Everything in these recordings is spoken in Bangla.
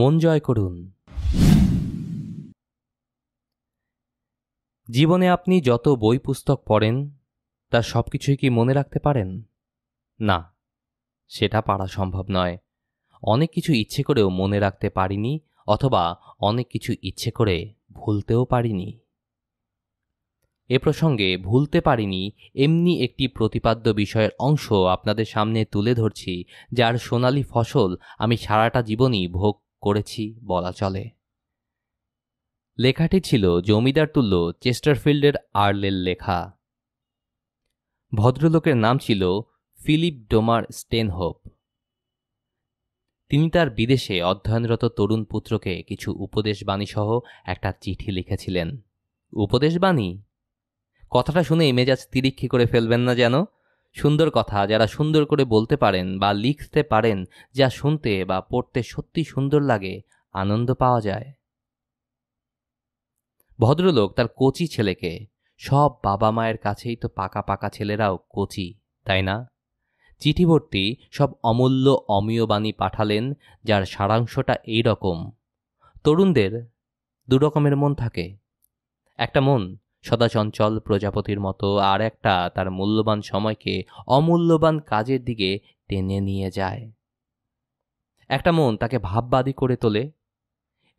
মন জয় করুন জীবনে আপনি যত বই পুস্তক পড়েন তা সব কিছুই কি মনে রাখতে পারেন না সেটা পারা সম্ভব নয় অনেক কিছু ইচ্ছে করেও মনে রাখতে পারিনি অথবা অনেক কিছু ইচ্ছে করে ভুলতেও পারিনি এ প্রসঙ্গে ভুলতে পারিনি এমনি একটি প্রতিপাদ্য বিষয়ের অংশ আপনাদের সামনে তুলে ধরছি যার সোনালি ফসল আমি সারাটা জীবনই ভোগ করেছি বলা চলে লেখাটি ছিল জমিদার তুল্য চেস্টারফিল্ডের আর্লের লেখা ভদ্রলোকের নাম ছিল ফিলিপ ডোমার স্টেনহোপ তিনি তার বিদেশে অধ্যয়নরত তরুণ পুত্রকে কিছু সহ একটা চিঠি লিখেছিলেন উপদেশবাণী কথাটা শুনে ইমেজাজ তিরিক্ষি করে ফেলবেন না যেন সুন্দর কথা যারা সুন্দর করে বলতে পারেন বা লিখতে পারেন যা শুনতে বা পড়তে সত্যি সুন্দর লাগে আনন্দ পাওয়া যায় ভদ্রলোক তার কচি ছেলেকে সব বাবা মায়ের কাছেই তো পাকা পাকা ছেলেরাও কচি তাই না চিঠিভর্তি সব অমূল্য অমীয় বাণী পাঠালেন যার সারাংশটা এই রকম তরুণদের দুরকমের মন থাকে একটা মন সদাচঞ্চল প্রজাপতির মতো আর একটা তার মূল্যবান সময়কে অমূল্যবান কাজের দিকে টেনে নিয়ে যায় একটা মন তাকে ভাববাদী করে তোলে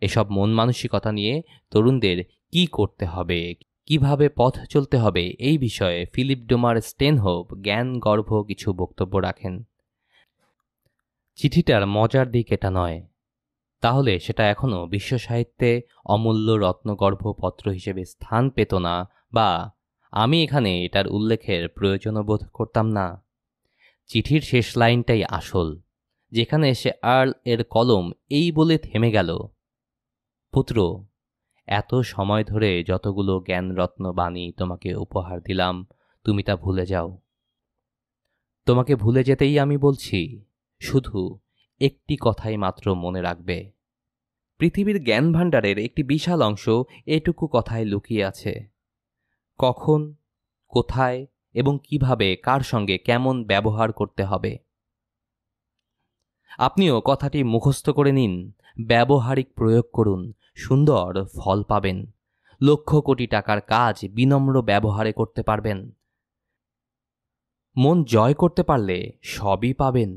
এসব মন মানসিকতা নিয়ে তরুণদের কি করতে হবে কিভাবে পথ চলতে হবে এই বিষয়ে ফিলিপ ডোমার স্টেনহোপ জ্ঞান গর্ভ কিছু বক্তব্য রাখেন চিঠিটার মজার দিক এটা নয় তাহলে সেটা এখনও বিশ্ব সাহিত্যে অমূল্য রত্নগর্ভ পত্র হিসেবে স্থান পেত না বা আমি এখানে এটার উল্লেখের প্রয়োজনও বোধ করতাম না চিঠির শেষ লাইনটাই আসল যেখানে এসে আর্ল এর কলম এই বলে থেমে গেল পুত্র এত সময় ধরে যতগুলো জ্ঞানরত্ন বাণী তোমাকে উপহার দিলাম তুমি তা ভুলে যাও তোমাকে ভুলে যেতেই আমি বলছি শুধু একটি কথাই মাত্র মনে রাখবে পৃথিবীর জ্ঞান ভাণ্ডারের একটি বিশাল অংশ এটুকু কথায় লুকিয়ে আছে কখন কোথায় এবং কিভাবে কার সঙ্গে কেমন ব্যবহার করতে হবে আপনিও কথাটি মুখস্থ করে নিন ব্যবহারিক প্রয়োগ করুন সুন্দর ফল পাবেন লক্ষ কোটি টাকার কাজ বিনম্র ব্যবহারে করতে পারবেন মন জয় করতে পারলে সবই পাবেন